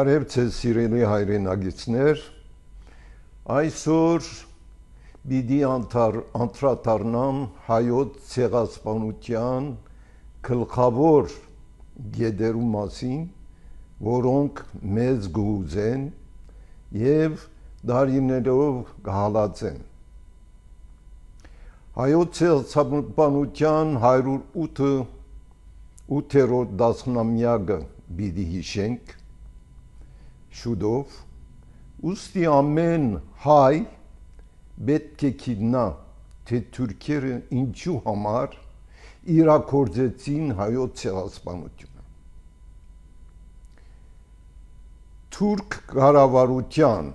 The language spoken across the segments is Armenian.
Բարև ձեզ սիրելի հայրենագիցներ։ Այսօր բիդի անթար անդրադառնամ հայոց ցեղասպանության գլխավոր գեդերու մասին, որոնք մեզ գուզեն եւ դարիներով գալացեն։ Հայոց ցեղասպանության 108 8-րդ դասնամյակը բիդի հիշենք շուտով ուստի ամեն հայ պետք է գիտնա թե թուրքերը ինչու համար իրակորձեցին հայոց ցեղասպանությունը թուրք կառավարության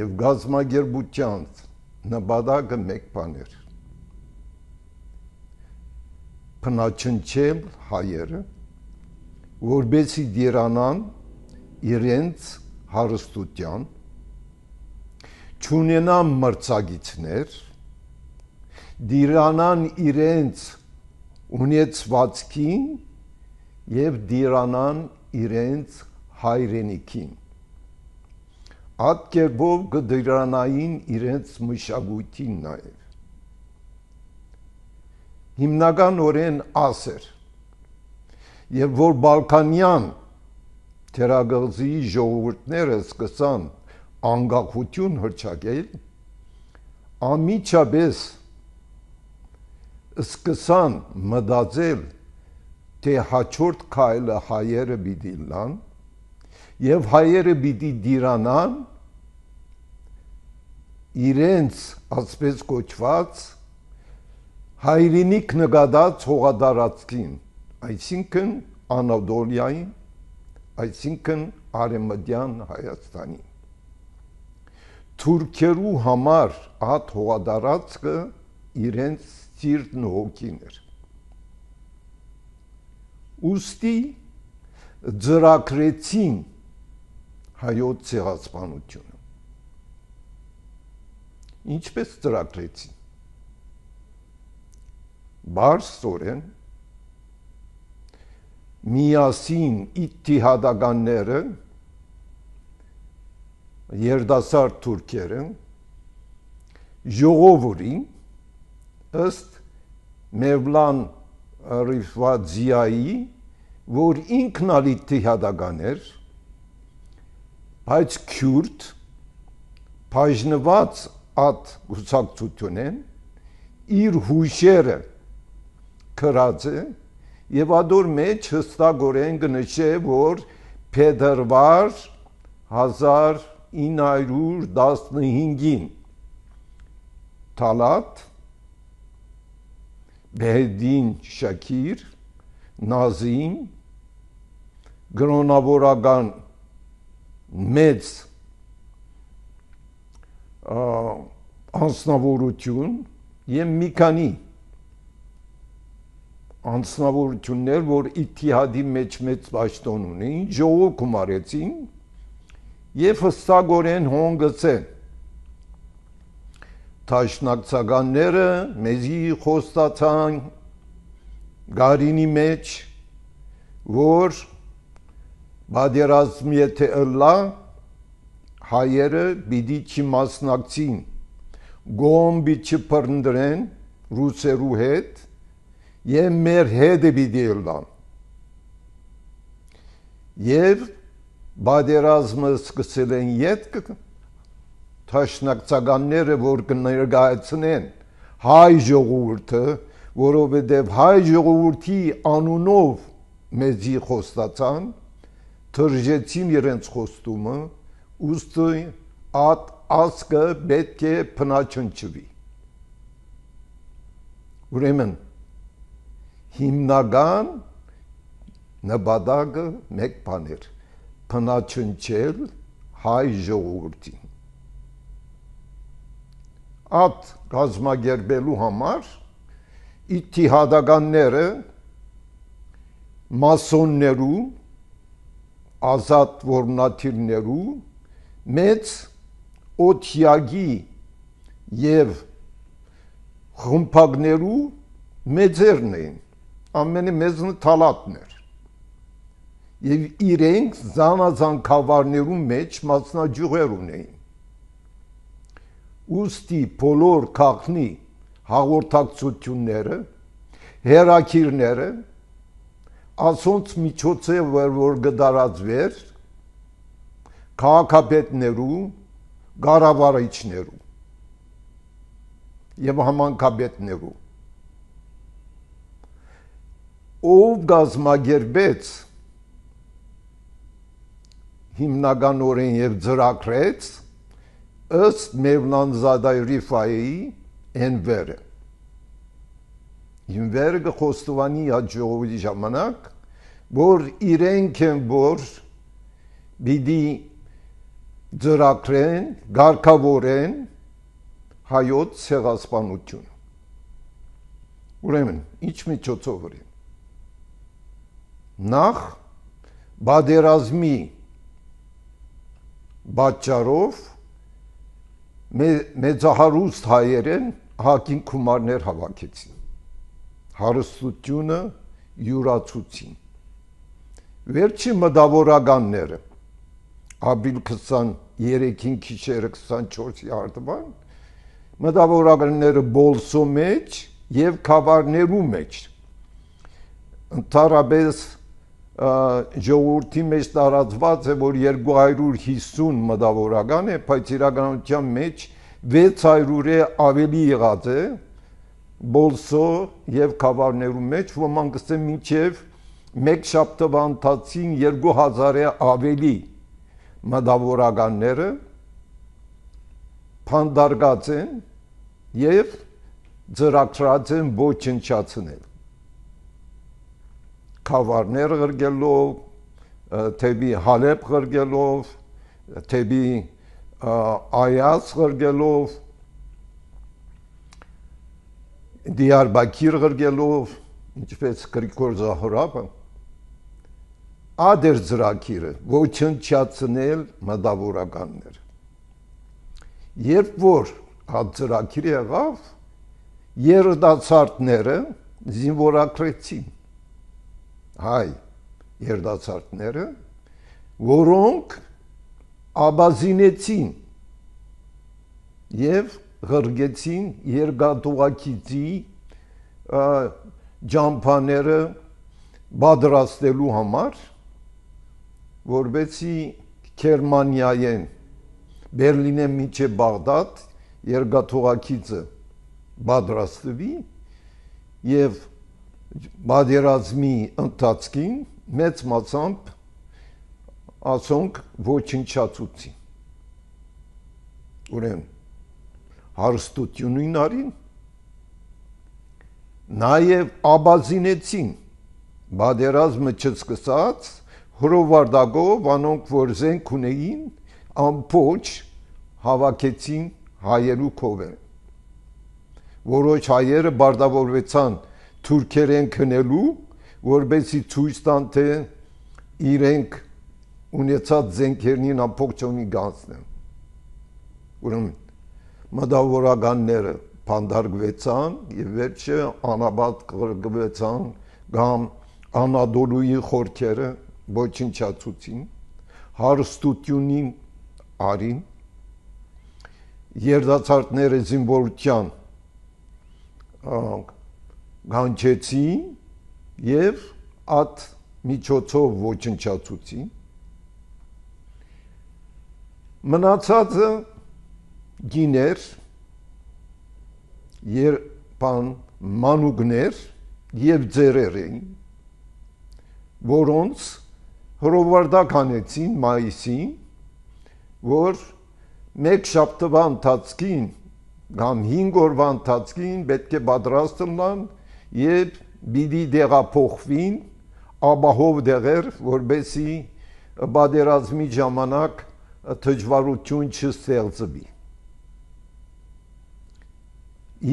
եւ գազագերբության նպատակը մեկ բան էր փնաչնչել հայերը որբեսի դիրանան իրենց հարստության, չունենան մրցակիցներ, դիրանան իրենց ունեցվածքին եւ դիրանան իրենց հայրենիքին։ Այդ կերպով կդիրանային իրենց մշակույթին նաեւ։ Հիմնական օրեն ասեր եւ որ Բալկանյան Թերագղզի ժողովուրդները սկսան անկախություն հրճակել, ամիջապես սկսան մտածել, թե հաջորդ քայլը հայերը պիտի լան եւ հայերը պիտի դիրանան իրենց ասպես կոչված հայրենիք նկատած հողադարածքին, այսինքն Անադոլիային այսինքն արեմդյան Հայաստանի։ Թուրքերու համար ատ հողադարածքը իրենց սիրտն ու հոգին էր։ Ոստի ծրակրեցին հայոց ցեղասպանությունը։ Ինչպես ծրակրեցին։ Բարսորեն միասին իթիհադականները երդասար թուրքերը ժողովուրին ըստ Մևլան Ռիֆվաձիայի, որ ինքն ալ իթիհադական էր, բայց քյուրտ բաժնված ատ գուցակցությունեն իր հույշերը քրած է եւ ադոր մեջ հստակորեն գնչե որ փետրվար 1915-ին Թալատ Բեհդին Շաքիր Նազիմ գրոնավորական մեծ անձնավորություն եւ մի քանի անձնավորություններ, որ Իթիհադի մեջ մեծ պաշտոն ունին, ժողով գումարեցին եւ հստակորեն հոնգցեն Թաշնակցականները մեզի խոստացան գարինի մեջ որ բادرազմ եթե ըլլա հայերը բիդի չմասնակցին գոմբի չփրնդրեն ռուսերու հետ եւ մեր հետը պիտի ելնան։ Եվ բادرազմը սկսել են յետք թաշնակցականները, որ կներկայացնեն հայ ժողովուրդը, որովհետև հայ ժողովրդի անունով մեզի խոստացան, թրջեցին իրենց խոստումը, ուստի ատ ասկը պետք է փնաչնչվի։ Ուրեմն հիմնական նպատակը մեկ բան էր փնաչնչել հայ ժողովրդին ատ գազմագերբելու համար իթիհադականները մասոններու ազատ որնաթիրներու մեծ օթյագի եւ խումբակներու մեծերն էին ամենի մեզն թալատներ։ Եվ իրենք զանազանքավարներու մեջ մասնաճյուղեր ունեին։ Ոստի բոլոր քաղաքնի հաղորդակցությունները, հերակիրները ասոնց միջոցով որ գդարածվեր քաղաքապետներու, գարավարիչներու եւ համանքապետներու ով գազմագերբեց հիմնականորեն եւ ծրակրեց ըստ Մևլան Զադայրի ֆայի Էնվերը։ Ինվերը գոստովանի հաջողվի ժամանակ, որ իրենք են որ բիդի ծրակրեն, ղարքավորեն հայոց ցեղասպանություն։ Ուրեմն, ինչ միջոցով է նախ բادرազմի պատճառով մեծահարուստ հայերեն հակին գումարներ հավաքեցին հարստությունը յուրացուցին վերջի մտավորականները ապրիլ 23-ին քիչերը 24-ի արդվան մտավորականները բոլսո մեջ եւ խավարներու մեջ ընդառաջ ժողովրդի մեջ տարածված է, որ 250 մտավորական է, բայց իրականության մեջ 600-ը ավելի եղած է Բոլսո եւ Կավարներու մեջ, ոմանք ասեն մինչեւ մեկ շաբթվա ընթացին 2000-ը ավելի մտավորականները փանդարգած են եւ ծրագրած են ոչնչացնել քավարներ ղրգելով, թեբի Հալեբ ղրգելով, թեբի Այաց ղրգելով, Դիարբակիր ղրգելով, ինչպես Գրիգոր Զահորապը ադեր ծրակիրը ոչնչացնել մտավորականներ երբ որ այդ ծրակիրը եղավ երդացարտները զինվորակրեցին հայ երդացարտները, որոնք աբազինեցին եւ ղրգեցին երկաթուղակիցի ջամփաները բادرաստելու համար որբեցի Գերմանիայեն Բերլինը միջե Բաղդադ երկաթուղակիցը բادرաստվի եւ բادرազմի ընթացքին մեծ մասամբ ասոնք ոչնչացուցի ուրեմն հարստությունին արին նաև աբազինեցին բادرազմը չսկսած հրովարդագով անոնք որ զենք ունեին ամփոչ հավաքեցին հայերու կովը որոշ հայերը բարդավորվեցան թուրքերեն քնելու, որբեսի ցույց տան թե իրենք ունեցած զենքերնին ամբողջովին գանցնեն։ Ուրեմն մտավորականները փանդարգվեցան եւ վերջը անաբատ կրկվեցան կամ Անադոլուի խորքերը ոչնչացուցին, հարստությունին արին, երդացարտները զինվորության գանչեցին եւ այդ միջոցով ոչնչացուցին մնացածը գիներ եր բան մանուկներ եւ ձերեր էին որոնց հրովարտականեցին մայիսին որ մեկ շաբթվա ընթացքին կամ 5 օրվա ընթացքին պետք է պատրաստ լինան եւ բիդի դեղափոխվին աբահով դեղեր, որբեսի բادرազմի ժամանակ դժվարություն չստեղծվի։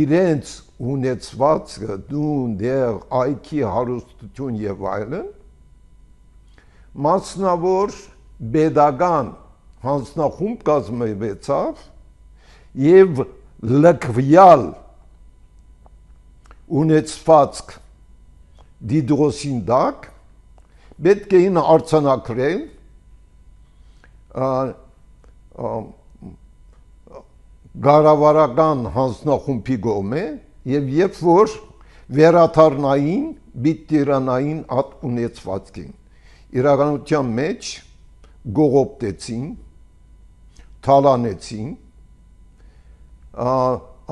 Իրենց ունեցված դուն դեղ այքի հարստություն եւ այլն մասնավոր pedagogan հանձնախումբ կազմվեցավ եւ լքվյալ ունեցվածք դիդրոսին դակ պետք էին արցանակրեն գարավարական հանձնախումբի գոմե եւ երբ որ վերաթարնային բիտիրանային ատ ունեցվածքին իրականության մեջ գողոպտեցին թալանեցին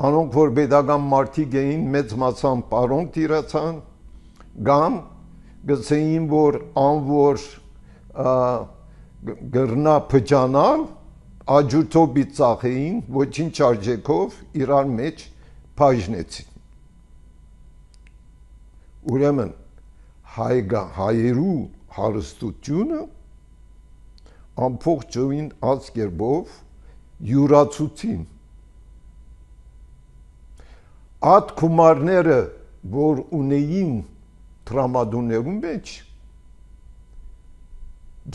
անոնք որ pedagogan մարդիկ էին մեծ մասամբ պարոն տիրացան կամ գցեին որ անոր գրնա փճանալ աջուրտոբի ծախեին ոչինչ արժեքով իրար մեջ բաժնեցին ուրեմն հայգա հայերու հարստությունը ամփոխ ճույն ազգերբով յուրացուցին այդ գումարները, որ ունեին տրամադուներում մեջ,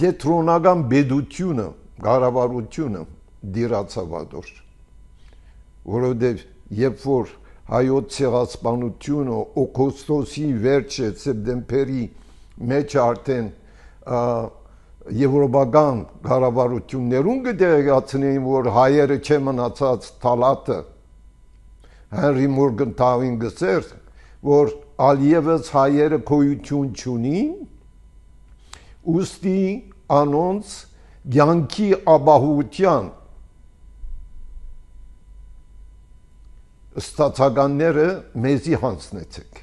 գետրոնական բեդությունը, գարավարությունը դիրացավադոր, որովհետև երբ որ հայոց ցեղասպանությունը օգոստոսի վերջը սեպտեմբերի մեջ արդեն եվրոպական գարավարություններուն գդեղացնեին, որ հայերը չեն մնացած թալատը Հենրի Մուրգենտավին գծեր, որ Ալիևից հայերը գոյություն չունին, ուստի անոնց ցանկի ապահովության ստացականները մեզի հանցնեցեք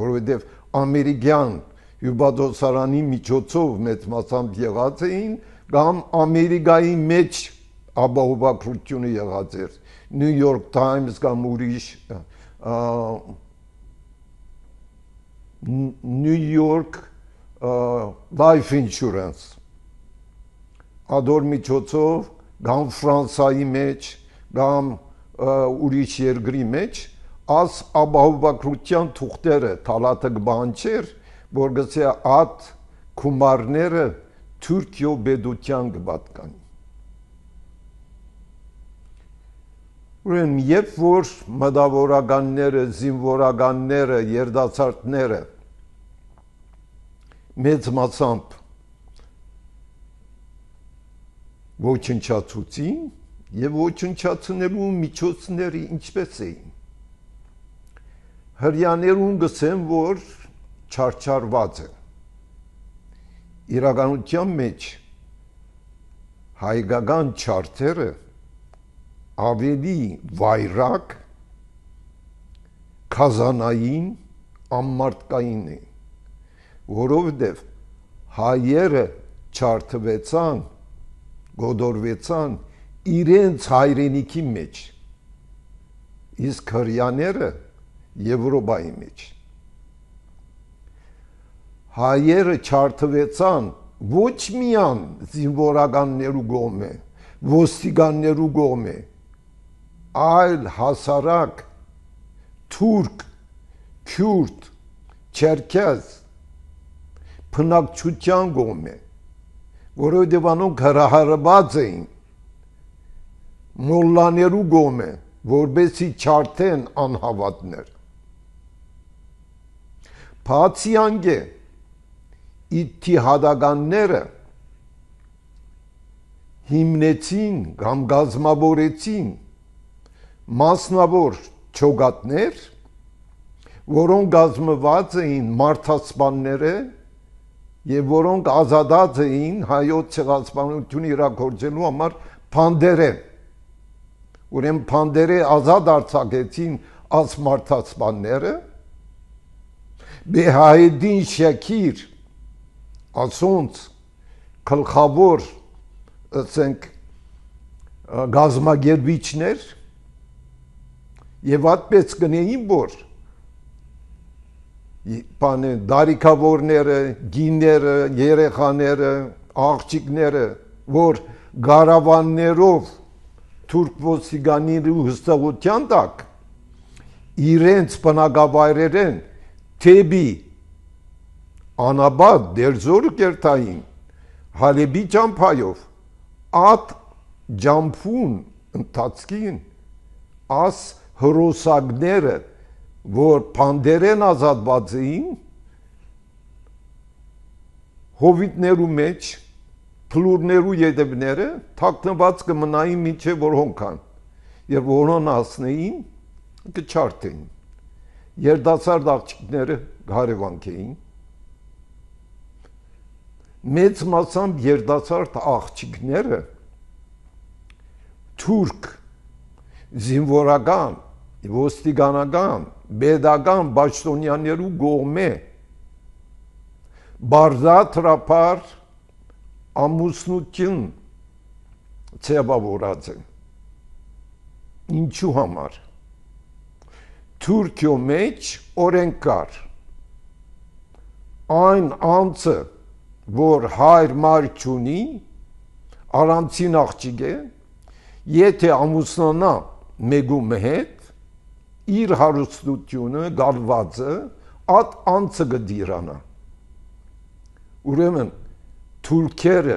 որովհետև ամերիկյան հյուբադոցարանի միջոցով մեծ մասամբ եղած էին կամ ամերիկայի մեջ ապահովակրությունը եղած էր New York Times կամ ուրիշ New York Life Insurance ադոր միջոցով կամ Ֆրանսայի մեջ կամ ուրիշ երկրի մեջ աս ապահովագրության թուղթերը թալաթը բան չէր որ գցե ատ գումարները Թուրքիո բեդության կպատկան Ուրեմն, երբ որ մտավորականները, զինվորականները, երդացարտները մեծ մասամբ ոչնչացուցին եւ ոչնչացնելու միջոցները ինչպես էին հрьяներուն գսեմ որ չարչարված է իրականության մեջ հայկական չարտերը ավելի վայրակ քազանային ամմարտկային է որովհետև հայերը չարթվեցան գոդորվեցան իրենց հայրենիքի մեջ իսկ հрьяները եվրոպայի մեջ հայերը չարթվեցան ոչ միան զինվորականներու գոմը ոստիկաններու գոմը այլ հասարակ թուրք, քյուրդ, չերքեզ փնակչության գոմ է, որովհետև անոնք հրահարված էին մոլլաներու գոմ է, որբեսի չարթեն անհավատներ։ Բացի անգե իթիհադականները հիմնեցին կամ գազմավորեցին մասնավոր ճոգատներ, որոնք գազմված էին մարդասպանները եւ որոնք ազատած էին հայոց ցեղասպանությունը իրագործելու համար փանդերեն։ Ուրեմն փանդերը ազատ արձակեցին աս մարդասպանները։ Բեհայդին Շաքիր ասոնց գլխավոր ասենք գազմագերբիչներ եւ այդպես կնեին որ բանը դարիքավորները, գինները, երեխաները, աղջիկները, որ գարավաններով թուրքոց ցիգաների հստակության տակ իրենց բնակավայրերեն թեբի անաբադ դերձոր կերտային հալեբի ճամփայով ատ ջամփուն ընթացքին աս հրոսակները, որ փանդերեն ազատված էին, հովիտներու մեջ փլուրներու յետևները թաքնված կմնային մինչև որ հոնքան եւ որոնն ասնեին կչարտեին երդասարդ աղջիկները հարևանք էին մեծ մասամբ երդասարդ աղջիկները թուրք զինվորական ոստիկանական, բեդական բաշտոնյաներու գողմե բարզա թրապար ամուսնություն ձևավորած են։ Ինչու համար։ Թուրքիո մեջ օրենք կար։ Այն անձը, որ հայր մար չունի, առանցին աղջիկ է, եթե ամուսնանա մեգու հետ, իր հարստությունը, գալվածը ատ անցը գդիրանա։ Ուրեմն թուրքերը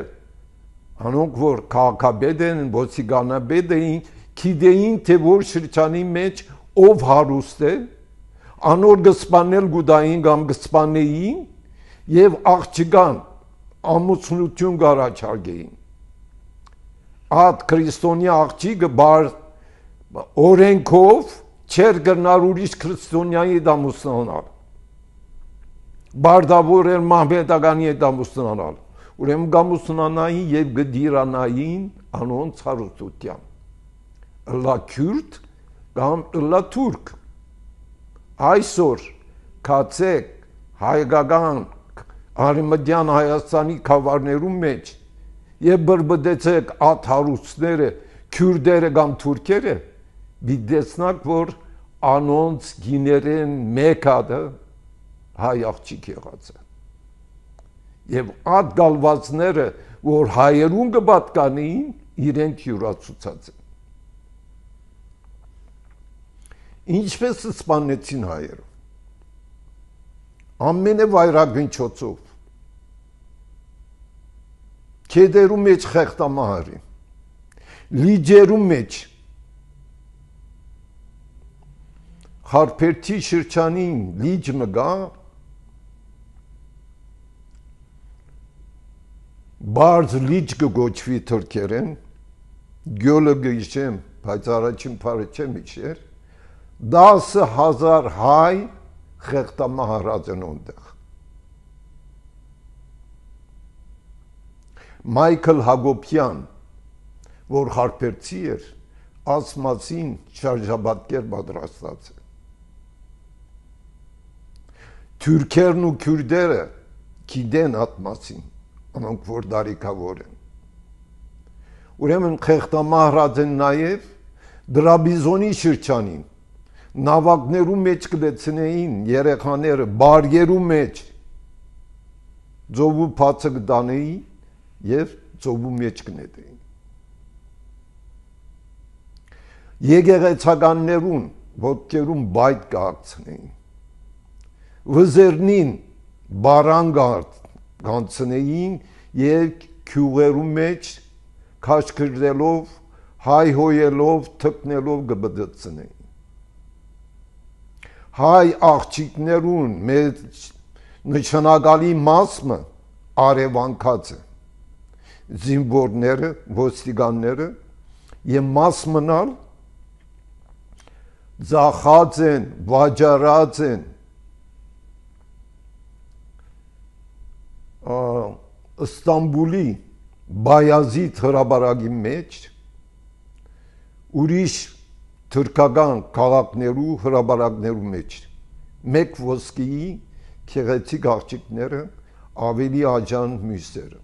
անոնք որ քաղաքաբեդ են, ոչիգանաբեդ էին, գիտեին թե որ շրջանի մեջ ով հարուստ է, անոր գսպանել գուդային կամ գսպանեին եւ աղջկան ամուսնություն գարաչարգեին ադ քրիստոնյա աղջիկը բար օրենքով Չեր գնար ուրիշ քրիստոնյայի հետ ամուսնանալ։ Բարդավոր էր մահմեդականի հետ ամուսնանալ։ Ուրեմն գամուսնանային եւ գդիրանային անոնց հարստությամբ։ Լաքյուրտ կամ լաթուրք։ Այսօր քացեք հայկական արիմդյան Հայաստանի խավարներում մեջ եւ բրբդեցեք աթարուստները, քյուրդերը կամ թուրքերը մի դեսնակ, որ անոնց գիներեն մեկ ադը հայ աղջիկ եղած է։ Եվ այդ գալվածները, որ հայերուն կպատկանին, իրենք յուրացուցած են։ Ինչպես սպանեցին հայերը։ Ամենը վայրագնչոցով։ Կեդերու մեջ խեղտամահարին։ Լիջերու մեջ Խարփերթի շրջանին լիճը գա բարձ լիճ կգոչվի թուրքերեն գյոլոգի չեմ բայց առաջին փարը չեմ իջեր 10000 հայ խեղտամահարած են ունտեղ Մայքլ Հագոբյան, որ հարբերցի էր, ասմացին շարժաբատկեր պատրաստած է թուրքերն ու քուրդերը գիտեն այդ մասին, անոնք որ դարիքավոր են։ Ուրեմն Խեղտամահրաձեն նաև Դրաբիզոնի շրջանին նավակներու մեջ կդեցնեին երեխաները բարյերու մեջ ծովու փածը կդանեին եւ ծովու մեջ կնետեին եգեգեցականներուն ոտքերուն բայդ կհացնեին վզերնին բարանգարդ կանցնեին եւ քյուղերու մեջ քաշքրդելով հայհոյելով թփնելով գբդծնեին հայ աղջիկներուն մեծ նշանակալի մասը արևանքած է զինվորները ոստիկանները եւ մաս մնալ զախած են վաճառած են Ստամբուլի Բայազիդ հրաբարագի մեջ ուրիշ թուրքական քաղաքներու հրաբարագներու մեջ մեկ ոսկիի քեղեցիկ աղջիկները ավելի աջան մյուսերը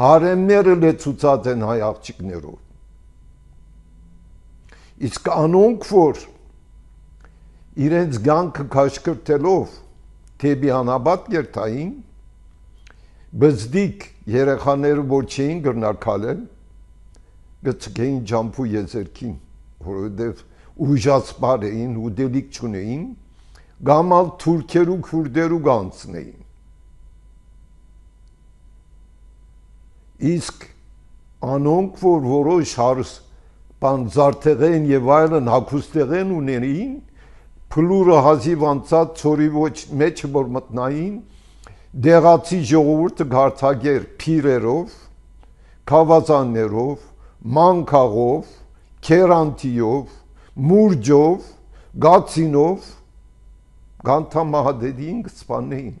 հարեմները լեցուցած են հայ աղջիկներով իսկ անոնք որ իրենց ցանքը քաշկրտելով թեբի անաբատ երթային բզդիկ երեխաները որ չէին գրնակալել գցկեին ջամփու եզերքին որովհետև ուժացար էին ու դելիկ չունեին գամալ թուրքերու քուրդերու գանցնեին իսկ անոնք որ որոշ հարս պանձարտեղեն եւ այլն հակոստեղեն ունենին փլուրը հազիվ անցած ծորի ոչ մեջ որ մտնային դեղացի ժողովուրդը գարթագեր փիրերով, քավազաններով, մանկաղով, քերանտիով, մուրջով, գացինով Գանթամահադեդին կսպանեին։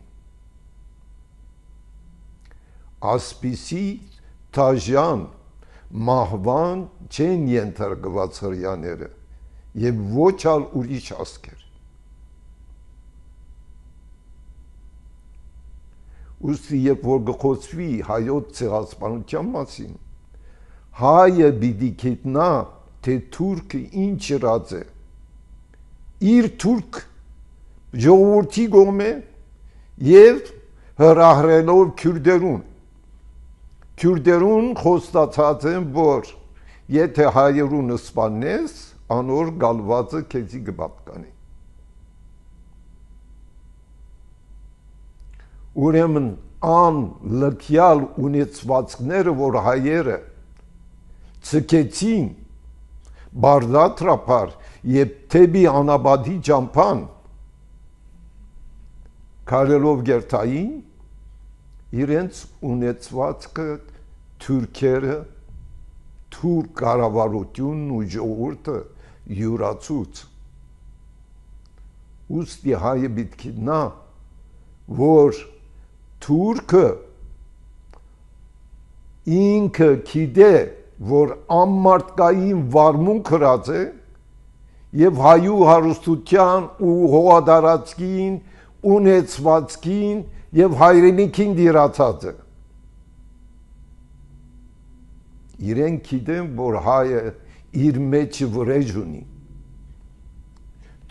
Ասպիսի տաժան մահվան չեն ենթարկված հրյաները եւ ոչ ալ ուրիշ ասկեր։ ուստի երբ որ գխոսվի հայոց ցեղասպանության մասին հայը պիտի գիտնա թե թուրքը ինչ ըրած է իր թուրք ժողովրդի գոմե եւ հրահրելով քյուրդերուն քյուրդերուն խոստացած են որ եթե հայերուն սպանես անոր գալվածը քեզի կպատկանի ուրեմն ան լքյալ ունեցվածքները, որ հայերը ցկեցին բարդատրապար եւ թեբի անաբադի ճամփան կարելով գերտային իրենց ունեցվածքը թուրքերը թուրք կառավարությունն ու ժողովուրդը յուրացուց ուստի հայը պիտի նա որ Թուրքը ինքը գիտե, որ ամմարտկային վարմունք հրած է եւ հայու հարստության ու հողադարածքին ունեցվածքին եւ հայրենիքին դիրացած է իրենք գիտեն որ հայը իր մեջ վրեժ ունի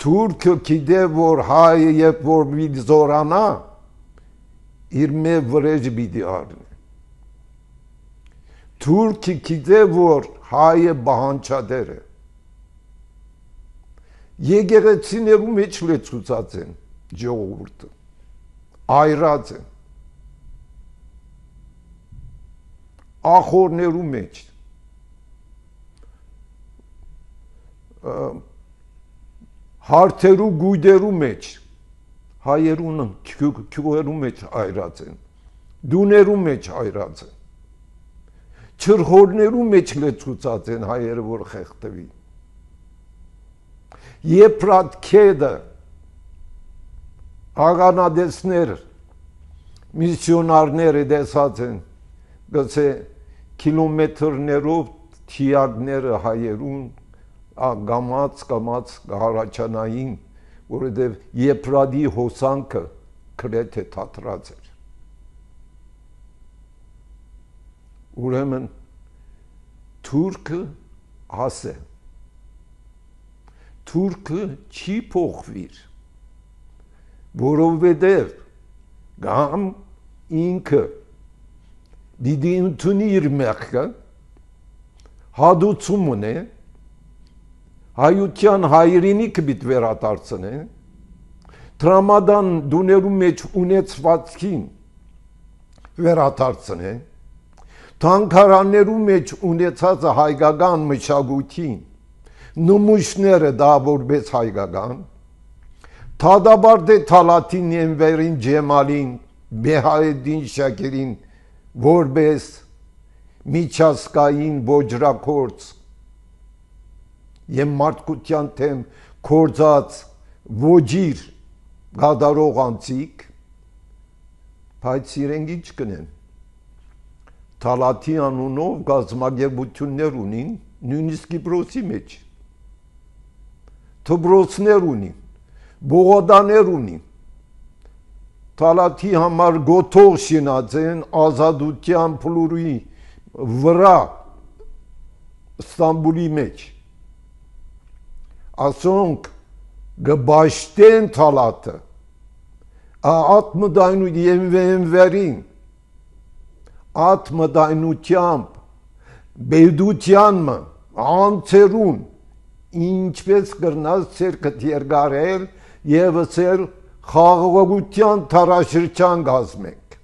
թուրքը գիտե որ հայը երբ որ մի զորանա իր մե վրեժ պիտի արնի։ Թուրքի գիտե որ հայը բանչադեր է։ Եկեղեցիներու մեջ լեցուցած են ժողովուրդը։ Այրած են։ Ախորներու մեջ։ Հարթերու գույդերու մեջ հայերուն քյուղերու մեջ հայրած են դուներու մեջ հայրած են չրխորներու մեջ լեցուցած են հայերը որ խեղդվի եփրատ քեդը հագանադեսներ միսիոնարները դեսած են գցե կիլոմետրներով թիարդները հայերուն գամած գամած հարաճանային որովհետև Եփրադի հոսանքը գրեթե թատրած էր։ Ուրեմն Թուրքը ասե։ Թուրքը չի փոխվիր, որովհետև գամ ինքը դիդի ընդունի իր մեղքը, հադուցում ունե, հայության հայրենիքը պիտի վերադարձնեն տրամադան դուներու մեջ ունեցվածքին վերադարձնեն թանկարաններու մեջ ունեցած հայկական մշակույթին նմուշները դա որպես հայկական Թադաբարդե Թալաթին Ենվերին Ջեմալին Բեհայեդին Շակերին որպես միջազգային ոչրակորց եւ մարդկության թեմ կորցած ոչիր գադարող անցիկ բայց իրենք ինչ կնեն Թալաթի անունով գազմագերբություններ ունին նույնիսկ Կիպրոսի մեջ Թոբրոցներ ունի Բողոդաներ ունի Թալաթի համար գոթող շինած են ազատության փլուրի վրա Ստամբուլի մեջ ասոնք գբաշտեն թալատը ատմդայնու եմվերին ատմդայնությամբ բեդությանմը անցերուն ինչպես կրնաս ցերկդ երգարել եւ ցեր խաղաղության տարաշրջան գազմենք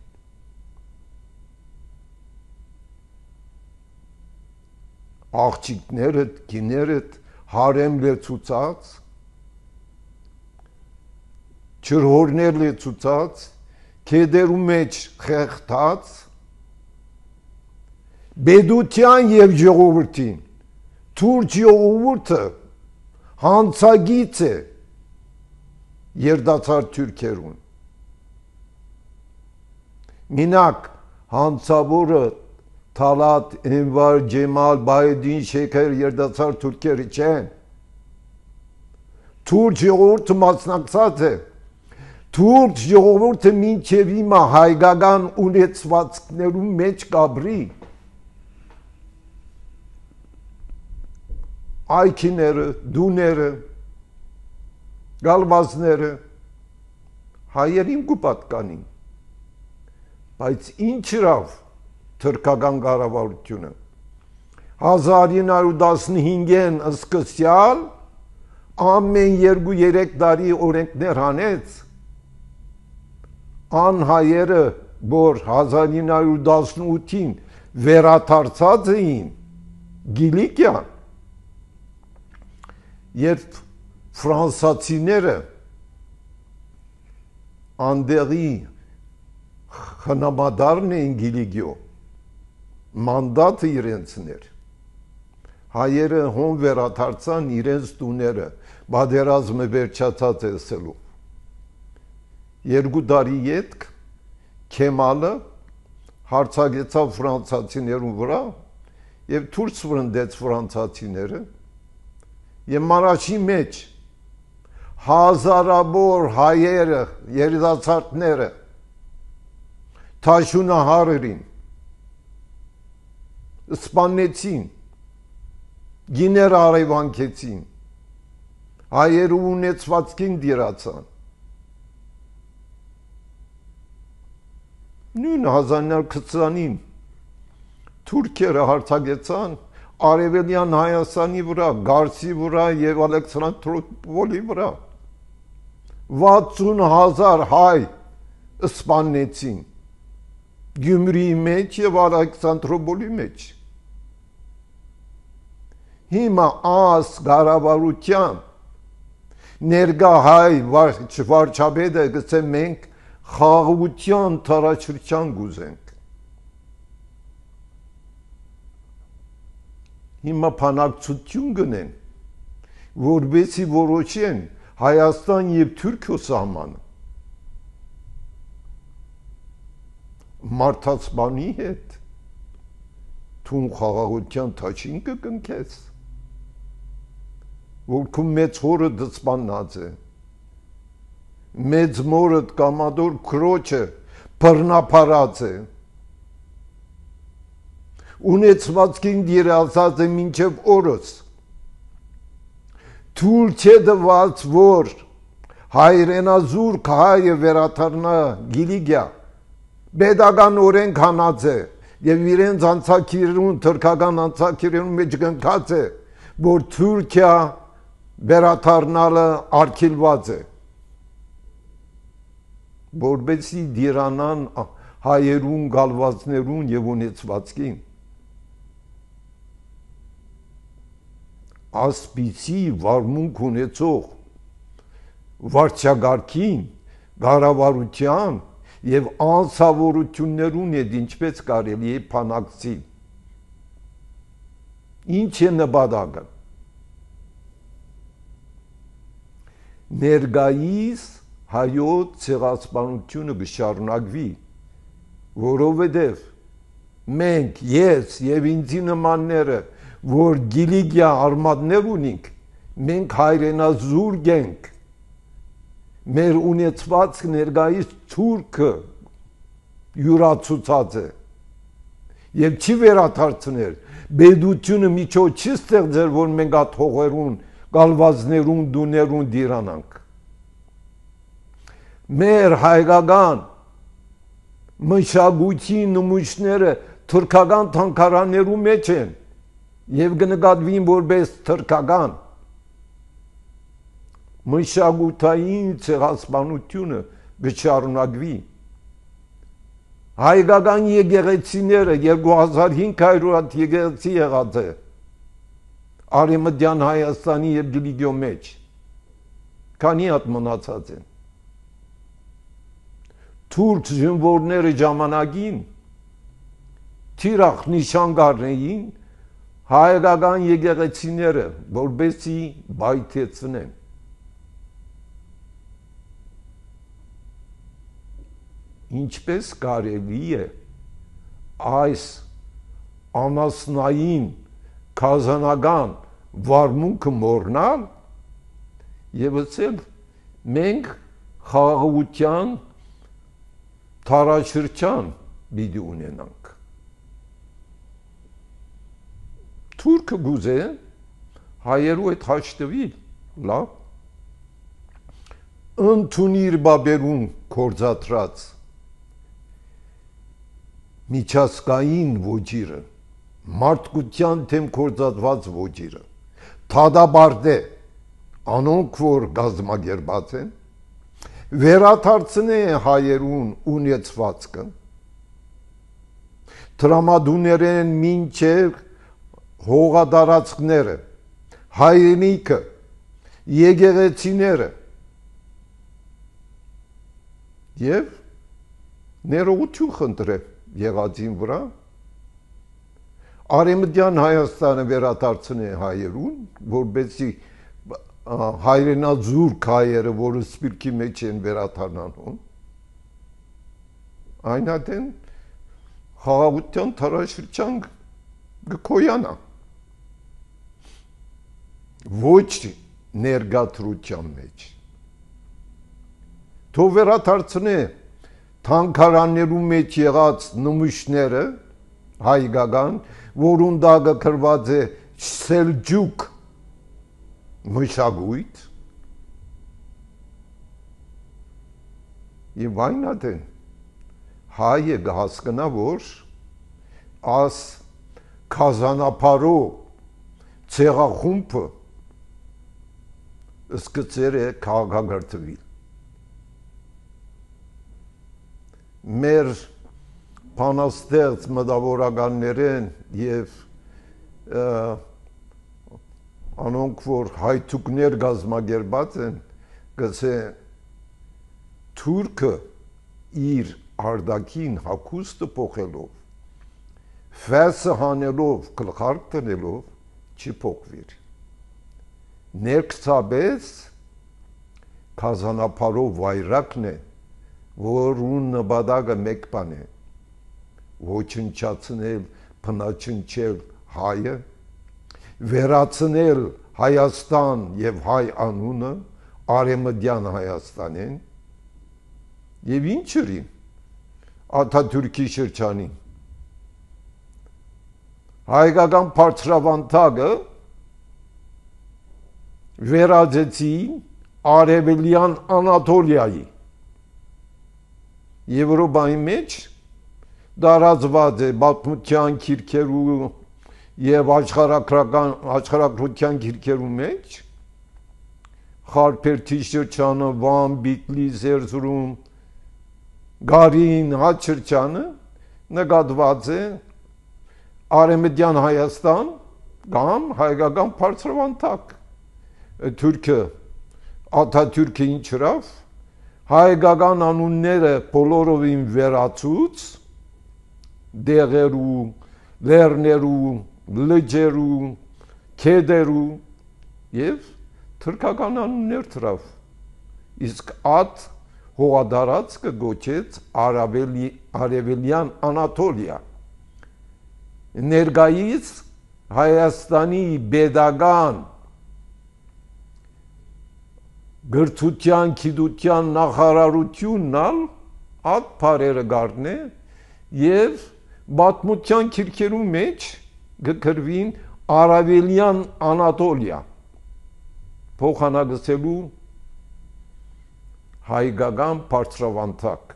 աղջիկներդ, գիներդ հարեմ լեցուցած, չրհորներ լեցուցած, կեդերու մեջ խեղթած, բեդության և ժողովրդին, թուրջ ժողովուրդը հանցագից է երդացար թուրքերուն։ Մինակ հանցավորը Թալատ, Էնվար, Ջեմալ, Բայդին, Շեքեր երդացար թուրքերը չեն։ Թուրք ժողովուրդը մասնակցած է։ Թուրք ժողովուրդը մինչև հիմա հայկական ունեցվածքներում մեջ կաբրի։ Այքիները, դուները, գալվածները հայերին կու պատկանին։ Բայց ինչ իրավ թրկական կառավարությունը 1915-ին սկսյալ ամեն 2-3 տարի օրենքներ հանեց անհայերը որ 1918-ին վերաթարցած էին Գիլիկիա երբ ֆրանսացիները անդերի խնամադարն էին Գիլիկիո մանդատը իրենցն էր։ Հայերը հոն վերաթարցան իրենց տուները, բادرազմը վերջացած է ասելու։ Երկու տարի յետք Քեմալը հարցագեցավ ֆրանսացիներուն վրա եւ թուրս վրընդեց ֆրանսացիները եւ մարաչի մեջ հազարավոր հայերը, երիտասարդները Թաշունահարերին սպանեցին, գիներ արևանքեցին, հայերը ունեցվածքին դիրացան։ Նույն 1920-ին թուրքերը հարցագեցան արևելյան Հայաստանի վրա, Գարսի վրա եւ Ալեքսանդրոպոլի վրա 60000 հայ սպանեցին Գյումրիի մեջ եւ Ալեքսանդրոպոլի մեջ։ մեջ հիմա աս գարավարության ներգա հայ վարչապետը գցե մենք խաղաղության տարածության գուզենք հիմա փանակցություն գնեն որբեսի որոշեն Հայաստան եւ Թուրքիո սահմանը մարդածbանի հետ թուն խաղաղության թաչին կընկես կը ոլքու մեծ հորը դծպաննաձ է մեծ մորդ կամադոր քրոջը բռնապարած է ունեցվածքին դերասած է մինչև օրս թույլ չէ դված որ հայրենազուրկ հայը վերաթարնա գիլիգիա pedagan օրենք հանած է եւ իրենց անցակիրուն թրքական անցակիրուն մեջ գնքած է որ Թուրքիա վերաթարնալը արքիլված է որբեսի դիրանան հայերուն գալվածներուն եւ ունեցվածքին ասպիցի վարմունք ունեցող վարչագարքին գարավարության եւ անսավորություններուն է ինչպես կարելի է փանակցի ինչ է նպատակը ներգայիս հայոց ցեղասպանությունը կշարունակվի, որովհետև մենք ես եւ ինձի նմանները, որ Գիլիգիա արմատներ ունենք, մենք հայրենազուրկ ենք։ Մեր ունեցված ներգայիս ցուրքը յուրացուցած է եւ չի վերաթարցներ։ Բեդությունը միջոց չի ստեղծել, որ մենք այդ հողերուն կալվածներուն դուներուն դիրանանք։ Մեր հայկական մշակույթի նմուշները թուրքական թանկարաներու մեջ են եւ կնկատվին որպես թուրքական մշակութային ցեղասպանությունը գճառնագվի հայկական եկեղեցիները 2500 եկեղեցի եղած է արեմդյան Հայաստանի եւ Գլիգիո մեջ քանի հատ մնացած են թուրք զինվորները ժամանակին թիրախ նիշան գարնեին հայկական եկեղեցիները որբեսի բայթեցնեն ինչպես կարելի է այս անասնային քազանական վարմունքը մորնալ եւս էլ մենք խաղաղության տարաշրջան պիտի ունենանք թուրքը գուզե հայերու այդ հաշտվի լավ ընդունիր բաբերուն կորձատրած միջազգային ոճիրը մարդկության թեմ կորձատված ոճիրը թադաբարդե անոնք որ գազմագերբած են վերաթարցնեն հայերուն ունեցվածքը տրամադուներեն մինչև հողադարածքները հայրենիքը եգեգեցիները եւ ներողություն խնդրել եղածին վրա Արեմդյան Հայաստանը վերադարձնե հայերուն, որբեսի հայրենաձուրկ հայերը, որը սպիրկի մեջ են վերաթանանում, այնատեն խաղաղության թարաշրջան գկոյանա։ Ոչ ներգատրության մեջ։ Թող վերաթարցնե թանկարաններու մեջ եղած նմուշները հայ գագան որունդագը քրված է Սելջուկ մշակույթ եւ այնա թե հայը հասկանա որ աս քազանապարու ցեղախումբը սկսեր է քաղաքագրտվել մեր բանաստեղծ մտավորականներին եւ անոնք որ հայթուկներ գազմագերբած են գցե թուրքը իր արդակին հակուստը փոխելով ֆեսը հանելով գլխարկ դնելով չի փոխվիր ներքսաբես քազանապարով վայրակն է որուն նպատակը մեկ բան է ոչնչացնել, փնաչնչել հայը, վերացնել Հայաստան եւ հայ անունը արեմդյան Հայաստանեն եւ ինչ ըրի Աթաթուրքի շրջանի հայկական բարձրավանդակը վերածեցին արևելյան Անատոլիայի Եվրոպայի մեջ դարածված է բացմության քիրքերու եւ աշխարհակրական աշխարհակրության քիրքերու մեջ Խարփերթի շրջանը, Վան, Բիկլի, Զերզրում, Գարին, Հաչրջանը նկատված է Արեմեդյան Հայաստան կամ հայկական բարձրավանդակ Թուրքը Աթաթուրքը ինչ հրավ հայկական անունները բոլորովին վերացուց դեղերու, լեռներու, լջերու, քեդերու եւ թրքական անուններ ծրավ։ Իսկ ատ հողադարածքը գոչեց արաբելի արևելյան Անատոլիա։ Ներգայից Հայաստանի pedagan գրթության քիդության նախարարությունն ալ այդ բարերը գարնե եւ պատմության քիրքերու մեջ գկրվին Արավելյան Անատոլիա փոխանակցելու հայկական բարձրավանդակ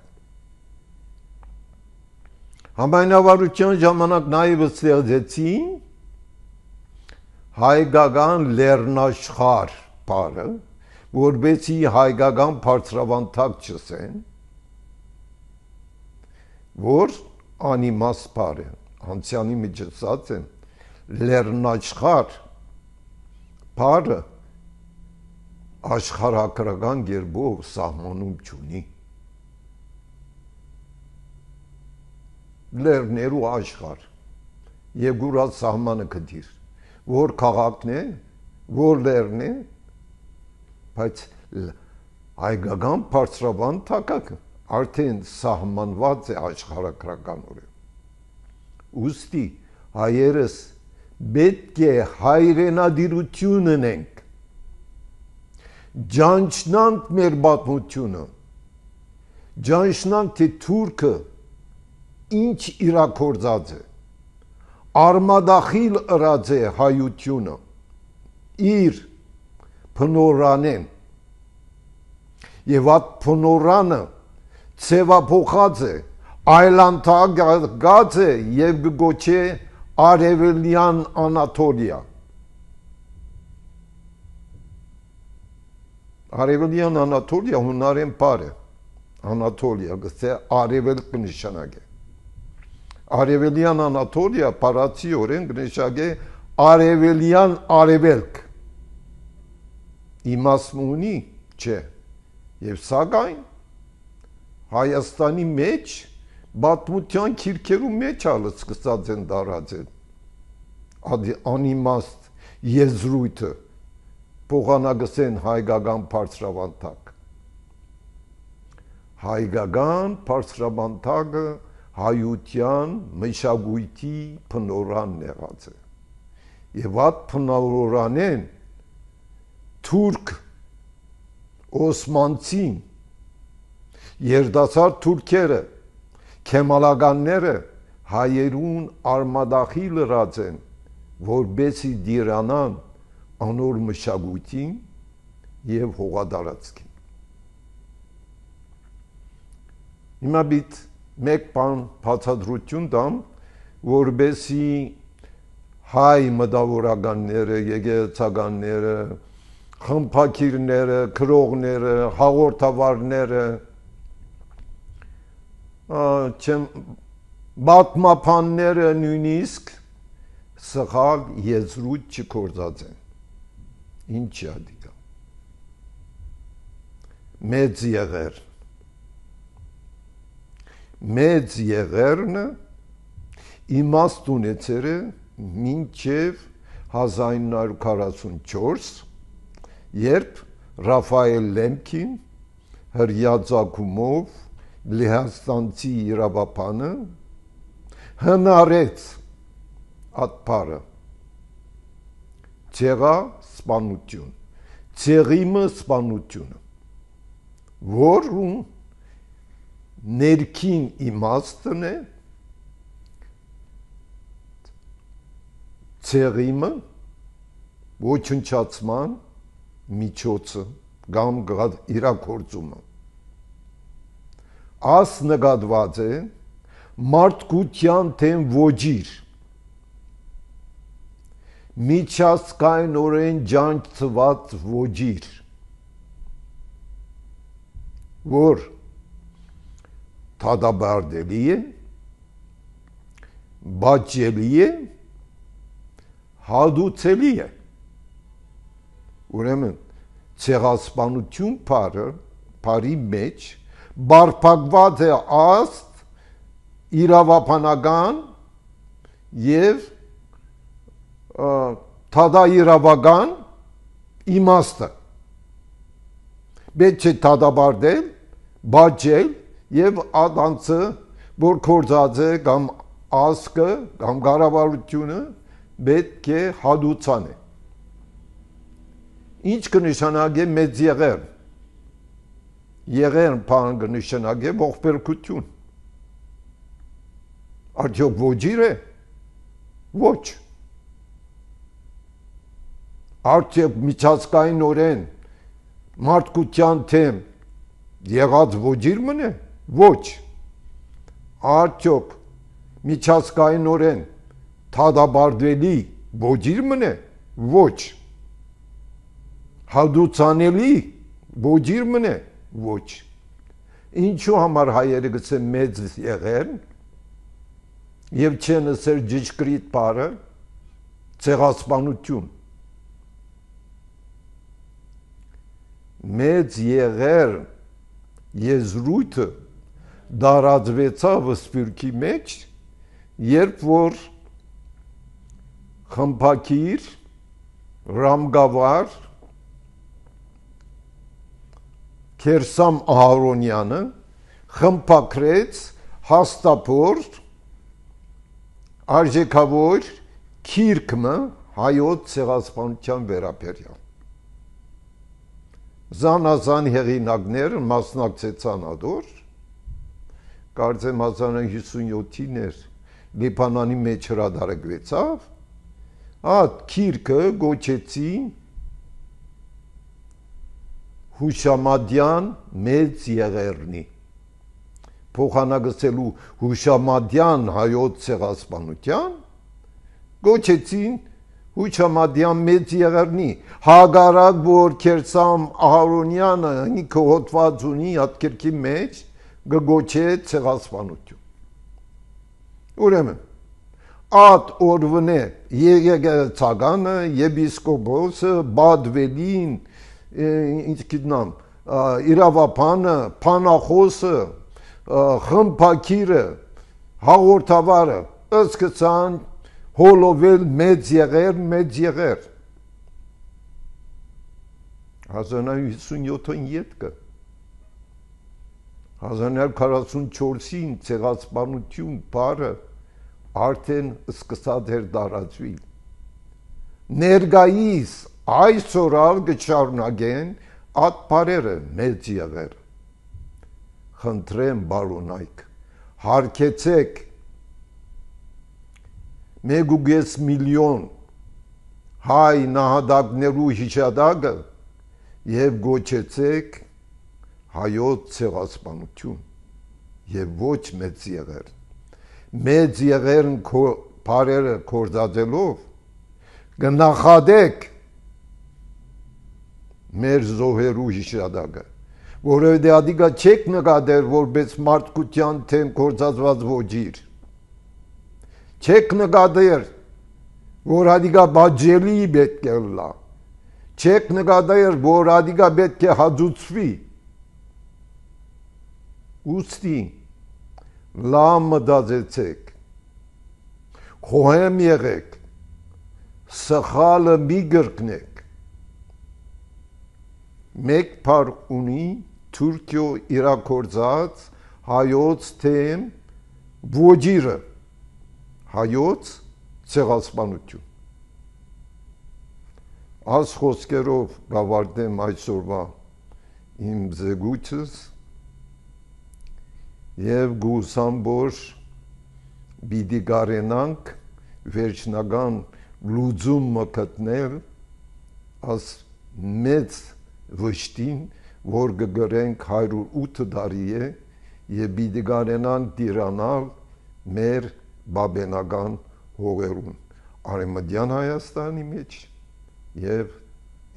Համայնավարության ժամանակ նաև ստեղծեցին հայկական լեռնաշխար բարը, որբեցի հայկական բարձրավանդակ չսեն, որ անիմասպար են, հանցյանի միջեցած են, լերնաչխար պարը աշխարհակրական գերբով սահմանում չունի։ Լերներու աշխարհ եւ գուրած սահմանը կդիր, որ քաղաքն է, որ լերն է, բայց այգական բարձրավան թակակը արդեն սահմանված է աշխարհակրական օրեն։ Ոստի հայերս պետք է հայրենադիրություն ունենք։ Ջանչնանք մեր պատմությունը։ Ջանչնանք թե թուրքը ինչ իրակորձած է։ Արմադախիլ ըրած է հայությունը։ Իր փնորանեն։ Եվ այդ փնորանը ցևափոխած է, այլանդակած է եւ գոչե արևելյան Անատոլիա։ Արևելյան Անատոլիա հունարեն բարը։ Անատոլիա գծե արևել կնշանակե։ Արևելյան Անատոլիա բառացի օրեն կնշանակե արևելյան արևելք իմաստ ունի, չէ։ Եվ սակայն Հայաստանի մեջ բաթմության քիրքերու մեջ ալը սկսած են դարած են անիմաստ եզրույթը փողանագսեն հայկական բարձրավանդակ հայկական բարձրավանդակը հայության մշակույթի փնորան եղած է եւ այդ փնորանեն թուրք օսմանցին երդացար թուրքերը, քեմալականները հայերուն արմադախի լրած են, որբեսի դիրանան անոր մշակույթին եւ հողադարածքին։ Հիմա բիտ մեկ բան բացադրություն դամ, որբեսի հայ մտավորականները, եկեղեցականները, խմփակիրները, քրողները, հաղորդավարները, չեմ բաթմապանները նույնիսկ սխալ եզրույթ չկործացեն։ Ինչ է դիկա։ Մեծ եղեր։ Մեծ եղերնը իմաստ ունեցել է մինչև 1944, երբ Ռաֆայել Լեմքին հրյա ցակումով լիհաստանցի իրավապանը հնարեց ատպարը ցեղա սպանություն ցեղիմը սպանությունը որում ներքին իմաստն է ցեղիմը ոչնչացման միջոցը կամ իրակորձումը աս նկատված է մարդկության թեմ ոչիր միջազգայինորեն ջանցված ոչիր որ թադաբարդելի է բաճելի է հադուցելի է ուրեմն ցեղասպանություն փարը բարի մեջ բարփակված է աստ իրավապանական եւ թադա իրավական իմաստը պետք է դադարել բաժել եւ անցը որ կորցածը կամ ասկը կամ կառավարությունը պետք է հադուցան է ինչ կնշանակի մեծ եղեր եղեն բան կնշանակե ողբերգություն արդյոք ոչիր է ոչ արդյոք միջազգային օրեն մարդկության թեմ եղած ոչիր մնե ոչ արդյոք միջազգային օրեն թադաբարդվելի ոչիր մնե ոչ հադուցանելի ոչիր մնե ոչ Ոչ։ Ինչու համար հայերը գցե մեծ եղեն եւ չեն ասել ճիշտ բառը ցեղասպանություն։ Մեծ եղեր եզրույթը դարածվեցավ սպյուրքի մեջ, երբ որ խմփակիր, ռամգավար Քերսամ Ահարոնյանը խմփակրեց հաստափորձ արժեքավոր քիրկը հայոց ցեղասպանության վերաբերյալ զանազան հեղինակներ մասնակցեցան ադոր կարծեմ 1957-ին էր Լիբանանի մեջ հրադարագվեցավ այդ քիրկը գոչեցին Հուշամադյան մեծ եղերնի փոխանագծելու Հուշամադյան հայոց ցեղասպանության գոչեցին Հուշամադյան մեծ եղերնի Հագարակ Բորքերսամ Ահարոնյանը ինքը հոտված ունի ատկերքի մեջ գոչե ցեղասպանություն Ուրեմն ատ օրվնե ԵԳԵՑ ցագանը եպիսկոպոսը բադվելին եգ ինչ գիտնամ, իրավապանը, փանախոսը, խմփակիրը, հաղորդավարը սկսան հոլովել մեծ եղեր, մեծ եղեր։ 1957-ին յետքը 1944-ին ցեղասպանություն բարը արդեն սկսած էր դարացվել ներգայիս այսօր ալ գչառնագեն այդ բարերը մեծ եղեր խնդրեմ բարոնայք հարկեցեք 1.5 միլիոն հայ նահատակներու հիշադակը եւ գոչեցեք հայոց ցեղասպանություն եւ ոչ մեծ եղեր մեծ եղերն քո բարերը կործածելով գնահատեք մեր զոհերու հիշադակը որովհետեւ դե ադիգա չեք նկատել որպես մարդկության թեմ կործածված ոճիր չեք նկատել որ ադիգա բաժելի պետք է լա չեք նկատել որ ադիգա պետք է հաճուցվի ուստի լամ մտածեցեք խոհեմ եղեք սխալը մի գրկնեք մեկ բար ունի Թուրքիո իրակորձած հայոց թեմ ոջիրը հայոց ցեղասպանություն աս խոսքերով գավարդեմ այսօրվա իմ զեգուցս եւ գուսամբոր բիդի գարենանք վերջնական լուծումը գտնել աս մեծ վշտին, որ գգրենք 108 տարի է եւ պիտի գարենան դիրանալ մեր բաբենական հողերուն արեմդյան Հայաստանի մեջ եւ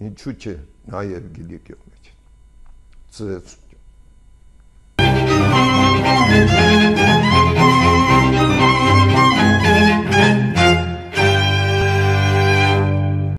ինչու՞ չէ նաեւ գիլիկյո մեջ ծեց